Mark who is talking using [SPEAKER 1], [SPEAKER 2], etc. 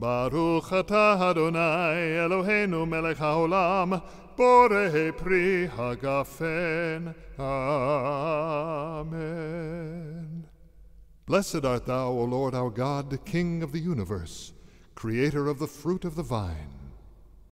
[SPEAKER 1] Baruch atah Adonai Eloheinu melech haolam, borei pri hagafen. Amen. Blessed art thou, O Lord our God, King of the universe, creator of the fruit of the vine.